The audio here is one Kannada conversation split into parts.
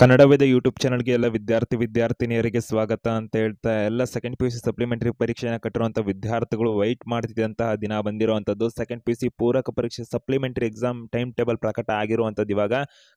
ಕನ್ನಡ ಯೂಟ್ಯೂಬ್ ಚಾನಲ್ಗೆ ಎಲ್ಲ ವಿದ್ಯಾರ್ಥಿ ವಿದ್ಯಾರ್ಥಿನಿಯರಿಗೆ ಸ್ವಾಗತ ಅಂತ ಹೇಳ್ತಾ ಎಲ್ಲ second P U C supplementary ಪರೀಕ್ಷೆಯನ್ನು ಕಟ್ಟಿರುವಂಥ ವಿದ್ಯಾರ್ಥಿಗಳು ವೈಟ್ ಮಾಡ್ತಿದ್ದಂತಹ ದಿನ ಬಂದಿರುವಂಥದ್ದು ಸೆಕೆಂಡ್ ಪಿ ಯು ಸಿ ಪೂರಕ ಪರೀಕ್ಷೆ ಸಪ್ಲಿಮೆಂಟರಿ ಎಕ್ಸಾಮ್ ಟೈಮ್ ಟೇಬಲ್ ಪ್ರಕಟ ಆಗಿರುವಂಥದ್ದು ಇವಾಗ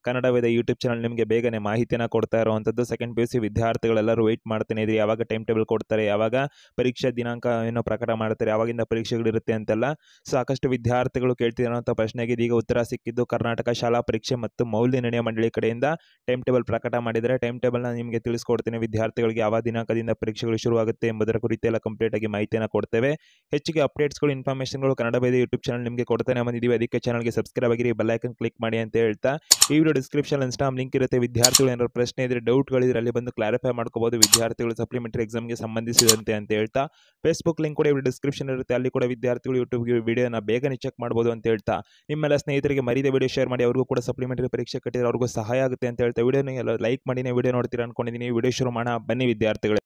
ಕನ್ನಡ ಯೂಟ್ಯೂಬ್ ಚಾನಲ್ ನಿಮಗೆ ಬೇಗನೆ ಮಾಹಿತಿಯನ್ನು ಕೊಡ್ತಾ ಇರುವಂಥದ್ದು ಸೆಕೆಂಡ್ ಪಿ ಯು ಸಿ ವಿದ್ಯಾರ್ಥಿಗಳೆಲ್ಲರೂ ವೈಟ್ ಮಾಡ್ತಾನೆ ಇದ್ರಿ ಯಾವಾಗ ಟೈಮ್ ಟೇಬಲ್ ಕೊಡ್ತಾರೆ ಯಾವಾಗ ಪರೀಕ್ಷಾ ದಿನಾಂಕ ಏನೋ ಪ್ರಕಟ ಮಾಡ್ತಾರೆ ಯಾವಾಗಿಂದ ಪರೀಕ್ಷೆಗಳಿರುತ್ತೆ ಅಂತೆಲ್ಲ ಸಾಕಷ್ಟು ವಿದ್ಯಾರ್ಥಿಗಳು ಅಂತ ಪ್ರಶ್ನೆಗೆ ಇದೀಗ ಉತ್ತರ ಸಿಕ್ಕಿದ್ದು ಕರ್ನಾಟಕ ಶಾಲಾ ಪರೀಕ್ಷೆ ಮತ್ತು ಮೌಲ್ಯ ನಿರ್ಣಯ ಮಂಡಳಿ ಕಡೆಯಿಂದ ಟೈಮ್ ಟೇಬಲ್ ಪ್ರಕಟ ಮಾಡಿದರೆ ಟೈಮ್ ಟೇಬಲ್ನ ನಿಮಗೆ ತಿಳಿಸ್ಕೊಡ್ತೇನೆ ವಿದ್ಯಾರ್ಥಿಗಳಿಗೆ ಯಾವ ದಿನಾಂಕದಿಂದ ಪರೀಕ್ಷೆಗಳು ಶುರುವಾಗುತ್ತೆ ಎಂಬುದರ ಕುರಿತು ಎಲ್ಲ ಕಂಪ್ಲೀಟ್ ಆಗಿ ಮಾಹಿತಿಯನ್ನು ಕೊಡ್ತೇವೆ ಹೆಚ್ಚಿಗೆ ಅಪ್ಡೇಟ್ಸ್ಗಳು ಇನ್ಫಾರ್ಮೇಷನ್ಗಳು ಕನ್ನಡ ಬೇದಿ ಯೂಟ್ಯೂಬ್ ಚಾನಲ್ ನಿಮಗೆ ಕೊಡ್ತಾನೆ ಬಂದಿದ್ದೀವಿ ಅದಕ್ಕೆ ಚಾನಲ್ಗೆ ಸಬ್ಸ್ಕ್ರೈಬ್ ಆಗಿರಿ ಬೆಲ್ಲೈಕನ್ ಕ್ಲಿಕ್ ಮಾಡಿ ಅಂತ ಹೇಳ್ತಾ ಈ ವಿಡಿಯೋ ಡಿಸ್ಕ್ರಿಪ್ಷನ್ ಇನ್ಸ್ಟಾಮ್ ಲಿಂಕ್ ಇರುತ್ತೆ ವಿದ್ಯಾರ್ಥಿಗಳು ಏನಾದ್ರು ಪ್ರಶ್ನೆ ಇದ್ದರೆ ಡೌಟ್ಗಳಿದ್ರೆ ಅಲ್ಲಿ ಬಂದು ಕ್ಲಾರಿಫೈ ಮಾಡ್ಕೋಬಹುದು ವಿದ್ಯಾರ್ಥಿಗಳು ಸಪ್ಲಿಮೆಂಟರಿ ಎಕ್ಸಾಮ್ಗೆ ಸಂಬಂಧಿಸಿದಂತೆ ಅಂತ ಹೇಳ್ತಾ ಫೇಸ್ಬುಕ್ ಲಿಂಕ್ ಕೂಡ ಇವರು ಡಿಸ್ಕ್ರಿಪ್ಷನ್ ಇರುತ್ತೆ ಅಲ್ಲಿ ಕೂಡ ವಿದ್ಯಾರ್ಥಿಗಳು ಯೂಟ್ಯೂಬ್ಗೆ ವಿಡಿಯೋನ ಬೇಗನೆ ಚೆಕ್ ಮಾಡ್ಬೋದು ಅಂತ ಹೇಳ್ತಾ ನಿಮ್ಮೆಲ್ಲ ಸ್ನೇಹಿತರಿಗೆ ಮರೀದೆ ವಿಡಿಯೋ ಶೇರ್ ಮಾಡಿ ಅವ್ರಿಗೂ ಕೂಡ ಸಪ್ಲಿಮೆಂಟರಿ ಪರೀಕ್ಷೆ ಕಟ್ಟಿದ್ರೆ ಅವ್ರಿಗೂ ಸಹಾಯ ಆಗುತ್ತೆ ಅಂತ ಹೇಳ್ತಾ ವಿಡಿಯೋನ ಲೈಕ್ ಮಾಡಿನೇ ವಿಡಿಯೋ ನೋಡ್ತೀರಾ ಅನ್ಕೊಂಡಿದ್ದೀನಿ ವಿಡಿಯೋ ಶುರು ಮಾಡೋಣ ಬನ್ನಿ ವಿದ್ಯಾರ್ಥಿಗಳೇ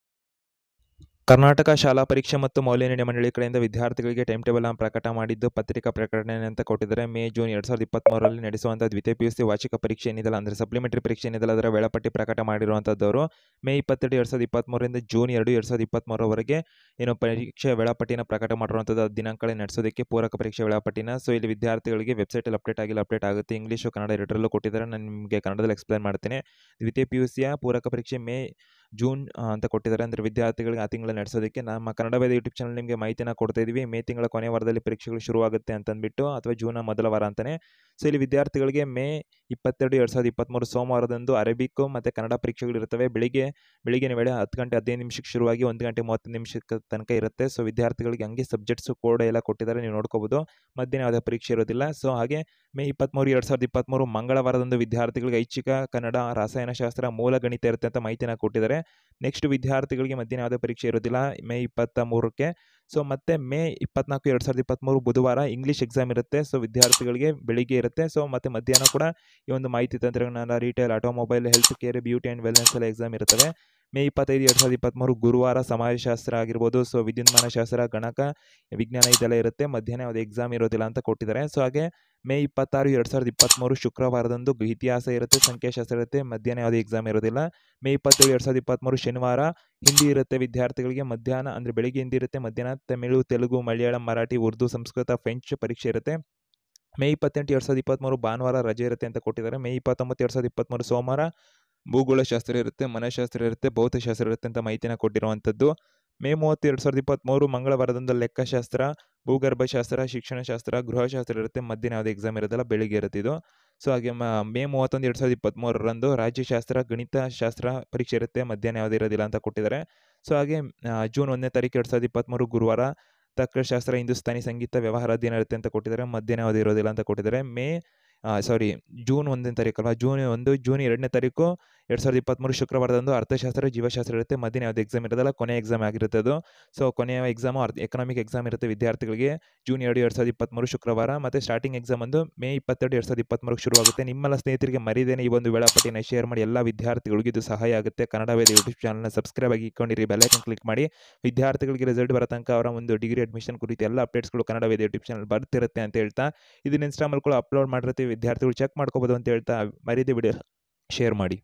ಕರ್ನಾಟಕ ಶಾಲಾ ಪರೀಕ್ಷೆ ಮತ್ತು ಮೌಲ್ಯನಿರ್ಣಯ ಮಂಡಳಿ ಕಡೆಯಿಂದ ವಿದ್ಯಾರ್ಥಿಗಳಿಗೆ ಟೈಮ್ ಟೇಬಲ್ ಅನ್ನು ಪ್ರಕಟ ಮಾಡಿದ್ದು ಪತ್ರಿಕಾ ಪ್ರಕಟಣೆ ಅಂತ ಕೊಟ್ಟಿದ್ದಾರೆ ಮೇ ಜೂನ್ ಎರಡ್ ಸಾವಿರದ ಇಪ್ಪತ್ತ್ಮೂರರಲ್ಲಿ ನಡೆಸುವಂಥ ದ್ವಿತೀಯ ಪಿ ಯು ಸಿ ವಾರ್ಷಿಕ ಪರೀಕ್ಷೆ ಏನಿದೆಲ್ಲ ಅಂದರೆ ಸಪ್ಲಿಮೆಂಟರಿ ಪರೀಕ್ಷೆ ಏನಿದೆಲ್ಲ ಅದರ ವೇಳಾಪಟ್ಟಿ ಪ್ರಕಟ ಮಾಡಿರುವಂಥದ್ದವರು ಮೇ ಇಪ್ಪತ್ತೆರಡು ಎರಡು ಸಾವಿರದ ಇಪ್ಪತ್ತ್ಮೂರರಿಂದ ಜೂನ್ ಎರಡು ಎರಡು ಸಾವಿರದ ಇಪ್ಪತ್ತ್ಮೂರವರೆಗೆ ಏನು ಪರೀಕ್ಷೆ ವೇಳಾಪಟ್ಟಿನ ಪ್ರಕಟ ಮಾಡಿರುವಂಥದ್ದು ದಿನಾಂಕಗಳೇ ನಡೆಸೋದಕ್ಕೆ ಪೂರಕ ಪರೀಕ್ಷೆ ವೇಳಾಪಟ್ಟಿನ ಸೊ ಇಲ್ಲಿ ವಿದ್ಯಾರ್ಥಿಗಳಿಗೆ ವೆಬ್ಸೈಟಲ್ಲಿ ಅಪ್ಡೇಟ್ ಆಗಿಲ್ಲ ಅಪ್ಡೇಟ್ ಆಗುತ್ತೆ ಇಂಗ್ಲೀಷು ಕನ್ನಡ ಎರಡರಲ್ಲೂ ಕೊಟ್ಟಿದ್ದಾರೆ ನಾನು ನಿಮಗೆ ಕನ್ನಡದಲ್ಲಿ ಎಕ್ಸ್ಪ್ಲೈನ್ ಮಾಡ್ತೀನಿ ದ್ವಿತೀಯ ಪಿ ಯು ಸಿಯ ಪೂರಕ ಪರೀಕ್ಷೆ ಮೇ ಜೂನ್ ಅಂತ ಕೊಟ್ಟಿದ್ದಾರೆ ಅಂದರೆ ವಿದ್ಯಾರ್ಥಿಗಳಿಗೆ ಆ ತಿಂಗಳು ನಡೆಸೋದಕ್ಕೆ ನಮ್ಮ ಕನ್ನಡ ವೇದ ಯೂಟ್ಯೂಬ್ ಚಾನಲ್ ನಿಮಗೆ ಮಾಹಿತಿನ ಕೊಡ್ತಾ ಇದ್ದೀವಿ ಮೇ ತಿಂಗಳ ಕೊನೆ ವಾರದಲ್ಲಿ ಪರೀಕ್ಷೆಗಳು ಶುರುವಾಗುತ್ತೆ ಅಂತಂದ್ಬಿಟ್ಟು ಅಥವಾ ಜೂನ ಮೊದಲ ವಾರ ಅಂತಲೇ ಸೊ ಇಲ್ಲಿ ವಿದ್ಯಾರ್ಥಿಗಳಿಗೆ ಮೇ ಇಪ್ಪತ್ತೆರಡು ಎರಡು ಸಾವಿರದ ಇಪ್ಪತ್ತ್ಮೂರು ಸೋಮವಾರದಂದು ಅರೇಬಿಕ್ ಮತ್ತು ಕನ್ನಡ ಇರ್ತವೆ ಬೆಳಿಗ್ಗೆ ಬೆಳಿಗ್ಗಿನ ವೇಳೆ ಹತ್ತು ಗಂಟೆ ಹದಿನೈದು ನಿಮಿಷಕ್ಕೆ ಶುರುವಾಗಿ ಒಂದು ಗಂಟೆ ಮೂವತ್ತು ನಿಮಿಷಕ್ಕೆ ತನಕ ಇರುತ್ತೆ ಸೊ ವಿದ್ಯಾರ್ಥಿಗಳಿಗೆ ಹಂಗೆ ಸಬ್ಜೆಕ್ಟ್ಸು ಕೋಡ್ ಎಲ್ಲ ಕೊಟ್ಟಿದ್ದಾರೆ ನೀವು ನೋಡ್ಕೋಬೋದು ಮಧ್ಯಾಹ್ನ ಯಾವುದೇ ಪರೀಕ್ಷೆ ಇರೋದಿಲ್ಲ ಸೊ ಹಾಗೆ ಮೇ ಇಪ್ಪತ್ತ್ಮೂರು ಎರಡು ಸಾವಿರದ ಇಪ್ಪತ್ತ್ಮೂರು ಮಂಗಳವಾರದಂದು ವಿದ್ಯಾರ್ಥಿಗಳಿಗೆ ಐಚ್ಛಿಕ ಕನ್ನಡ ರಸಾಯನಶಾಸ್ತ್ರ ಮೂಲ ಗಣಿತ ಇರುತ್ತೆ ಅಂತ ಮಾಹಿತಿನ ಕೊಟ್ಟಿದ್ದಾರೆ ನೆಕ್ಸ್ಟ್ ವಿದ್ಯಾರ್ಥಿಗಳಿಗೆ ಮಧ್ಯಾಹ್ನ ಯಾವುದೇ ಪರೀಕ್ಷೆ ಇರೋದಿಲ್ಲ ಮೇ ಇಪ್ಪತ್ತ ಮೂರಕ್ಕೆ ಸೊ ಮತ್ತೆ ಮೇ ಇಪ್ಪತ್ನಾಲ್ಕು ಎರಡು ಸಾವಿರದ ಮೂರು ಬುಧವಾರ ಇಂಗ್ಲೀಷ್ ಎಕ್ಸಾಮ್ ಇರುತ್ತೆ ಸೊ ವಿದ್ಯಾರ್ಥಿಗಳಿಗೆ ಬೆಳಿಗ್ಗೆ ಇರುತ್ತೆ ಸೊ ಮತ್ತೆ ಮಧ್ಯಾಹ್ನ ಕೂಡ ಈ ಒಂದು ಮಾಹಿತಿ ತಂತ್ರಜ್ಞಾನ retail automobile health care beauty and wellness ಎಲ್ಲ ಎಕ್ಸಾಮ್ ಇರ್ತವೆ ಮೇ ಇಪ್ಪತ್ತೈದು ಎರಡು ಸಾವಿರದ ಇಪ್ಪತ್ತ್ಮೂರು ಗುರುವಾರ ಸಮಾಜಶಾಸ್ತ್ರ ಆಗಿರ್ಬೋದು ಸೊ ವಿದ್ಯುನ್ಮಾನ ಶಾಸ್ತ್ರ ಗಣಕ ವಿಜ್ಞಾನ ಇದೆಲ್ಲ ಇರುತ್ತೆ ಮಧ್ಯಾಹ್ನ ಯಾವುದು ಎಕ್ಸಾಮ್ ಇರೋದಿಲ್ಲ ಅಂತ ಕೊಟ್ಟಿದ್ದಾರೆ ಸೊ ಹಾಗೆ ಮೇ ಇಪ್ಪತ್ತಾರು ಎರಡು ಸಾವಿರದ ಇಪ್ಪತ್ತ್ಮೂರು ಶುಕ್ರವಾರದಂದು ಇತಿಹಾಸ ಇರುತ್ತೆ ಸಂಖ್ಯಾಶಾಸ್ತ್ರ ಇರುತ್ತೆ ಮಧ್ಯಾಹ್ನ ಯಾವುದೇ ಎಕ್ಸಾಮ್ ಇರೋದಿಲ್ಲ ಮೇ ಇಪ್ಪತ್ತೇಳು ಎರಡು ಸಾವಿರದ ಇಪ್ಪತ್ತ್ಮೂರು ಶನಿವಾರ ಹಿಂದಿ ಇರುತ್ತೆ ವಿದ್ಯಾರ್ಥಿಗಳಿಗೆ ಮಧ್ಯಾಹ್ನ ಅಂದರೆ ಬೆಳಿಗ್ಗೆ ಹಿಂದಿ ಇರುತ್ತೆ ಮಧ್ಯಾಹ್ನ ತಮಿಳು ತೆಲುಗು ಮಲಯಾಳಂ ಮರಾಠಿ ಉರ್ದು ಸಂಸ್ಕೃತ ಫ್ರೆಂಚ್ ಪರೀಕ್ಷೆ ಇರುತ್ತೆ ಮೇ ಇಪ್ಪತ್ತೆಂಟು ಎರಡು ಸಾವಿರದ ಇಪ್ಪತ್ತ್ಮೂರು ಭಾನುವಾರ ರಜೆ ಇರುತ್ತೆ ಅಂತ ಕೊಟ್ಟಿದ್ದಾರೆ ಮೇ ಇಪ್ಪತ್ತೊಂಬತ್ತು ಎರಡು ಸಾವಿರದ ಇಪ್ಪತ್ತ್ಮೂರು ಸೋಮವಾರ ಭೂಗೋಳಶಾಸ್ತ್ರ ಇರುತ್ತೆ ಮನಃಶಾಸ್ತ್ರ ಇರುತ್ತೆ ಭೌತಶಾಸ್ತ್ರ ಇರುತ್ತೆ ಅಂತ ಮಾಹಿತಿನ ಕೊಟ್ಟಿರುವಂಥದ್ದು ಮೇ ಮೂವತ್ತು ಎರಡು ಸಾವಿರದ ಇಪ್ಪತ್ತ್ಮೂರು ಮಂಗಳವಾರದಂದು ಲೆಕ್ಕಶಾಸ್ತ್ರ ಭೂಗರ್ಭಶಾಸ್ತ್ರ ಶಿಕ್ಷಣಶಾಸ್ತ್ರ ಗೃಹಶಾಸ್ತ್ರ ಇರುತ್ತೆ ಮಧ್ಯಾಹ್ನ ಯಾವುದೇ ಎಕ್ಸಾಮ್ ಇರೋದಿಲ್ಲ ಬೆಳಿಗ್ಗೆ ಇರುತ್ತೆ ಇದು ಸೊ ಹಾಗೆ ಮೇ ಮೂವತ್ತೊಂದು ಎರಡು ಸಾವಿರದ ಇಪ್ಪತ್ತ್ಮೂರರಂದು ರಾಜ್ಯಶಾಸ್ತ್ರ ಗಣಿತಶಾಸ್ತ್ರ ಪರೀಕ್ಷೆ ಇರುತ್ತೆ ಮಧ್ಯಾಹ್ನ ಯಾವುದೇ ಇರೋದಿಲ್ಲ ಅಂತ ಕೊಟ್ಟಿದ್ದಾರೆ ಸೊ ಹಾಗೆ ಜೂನ್ ಒಂದನೇ ತಾರೀಕು ಎರಡು ಸಾವಿರದ ಇಪ್ಪತ್ತ್ಮೂರು ಗುರುವಾರ ತಕ್ಕಶಾಸ್ತ್ರ ಹಿಂದೂಸ್ತಾನಿ ಸಂಗೀತ ವ್ಯವಹಾರ ದಿನ ಇರುತ್ತೆ ಅಂತ ಕೊಟ್ಟಿದ್ದಾರೆ ಮಧ್ಯಾಹ್ನ ಯಾವುದೇ ಇರೋದಿಲ್ಲ ಅಂತ ಕೊಟ್ಟಿದ್ದಾರೆ ಮೇ ಸಾರಿ ಜೂನ್ ಒಂದನೇ ಅಲ್ವಾ ಜೂನ್ ಒಂದು ಜೂನ್ ಎರಡನೇ ತಾರೀಕು ಎರಡು ಸಾವಿರದ ಇಪ್ಪತ್ತ್ಮೂರು ಶುಕ್ರವಾರದಂದು ಅರ್ಥಶಾಸ್ತ್ರ ಜೀವಶಾಸ್ತ್ರ ಇರುತ್ತೆ ಮಧ್ಯಾಹ್ನ ಯಾವುದೇ ಎಕ್ಸಾಮ್ ಇರೋದಲ್ಲ ಕೊನೆ ಎಕ್ಸಾಮ್ ಆಗಿರುತ್ತೆ ಅದು ಸೊ ಕೊನೆಯ ಎಕ್ಸಾಮು ಅರ್ಥ ಎಕನಾಮಿಕ್ ಎಕ್ಸಾಮ್ ಇರುತ್ತೆ ವಿದ್ಯಾರ್ಥಿಗಳಿಗೆ ಜೂನ್ ಎರಡು ಎರಡು ಸಾವಿರದ ಇಪ್ಪತ್ತ್ಮೂರು ಶುಕ್ರವಾರ ಮತ್ತು ಸ್ಟಾರ್ಟಿಂಗ್ ಎಕ್ಸಾಮ್ ಒಂದು ಮೇ ಇಪ್ಪತ್ತೆರಡು ಎರಡು ಸಾವಿರದ ಇಪ್ಪತ್ತ್ಮೂರಕ್ಕೆ ಶುರುವಾಗುತ್ತೆ ನಿಮ್ಮೆಲ್ಲ ಸ್ನೇಹಿತರಿಗೆ ಮರಿದೇನೆ ಈ ಒಂದು ವೇಳಾಪಟ್ಟಿನ ಶೇರ್ ಮಾಡಿ ಎಲ್ಲ ವಿದ್ಯಾರ್ಥಿಗಳಿಗೂ ಇದು ಸಹಾಯ ಆಗುತ್ತೆ ಕನ್ನಡ ವೇದ ಯೂಟ್ಯೂಬ್ ಚಾನಲ್ನ ಸಬ್ಸ್ಕ್ರೈಬ್ ಆಗಿ ಇಟ್ಕೊಂಡಿರಿ ಬೆಲ್ಲೈಕನ್ ಕ್ಲಿಕ್ ಮಾಡಿ ವಿದ್ಯಾರ್ಥಿಗಳಿಗೆ ರಿಸಲ್ಟ್ ಬರೋ ತನಕ ಅವರ ಒಂದು ಡಿಗ್ರಿ ಅಡ್ಮಿಷನ್ ಕುರಿತು ಎಲ್ಲ ಅಪ್ಡೇಟ್ಸ್ಗಳು ಕನ್ನಡ ವೇದ ಯೂಟ್ಯೂಬ್ ಚಾನಲ್ ಬರ್ತಿರುತ್ತೆ ಅಂತ ಹೇಳ್ತಾ ಇದನ್ನ ಇನ್ಸ್ಟಾಮಲ್ ಕೂಡ ಅಪ್ಲೋಡ್ ಮಾಡಿರ್ತೀವಿ ವಿದ್ಯಾರ್ಥಿಗಳು ಚೆಕ್ ಮಾಡ್ಕೋಬೋದು ಅಂತ ಹೇಳ್ತಾ ಮರಿದೇ ವಿಡಿಯೋ ಶೇರ್ ಮಾಡಿ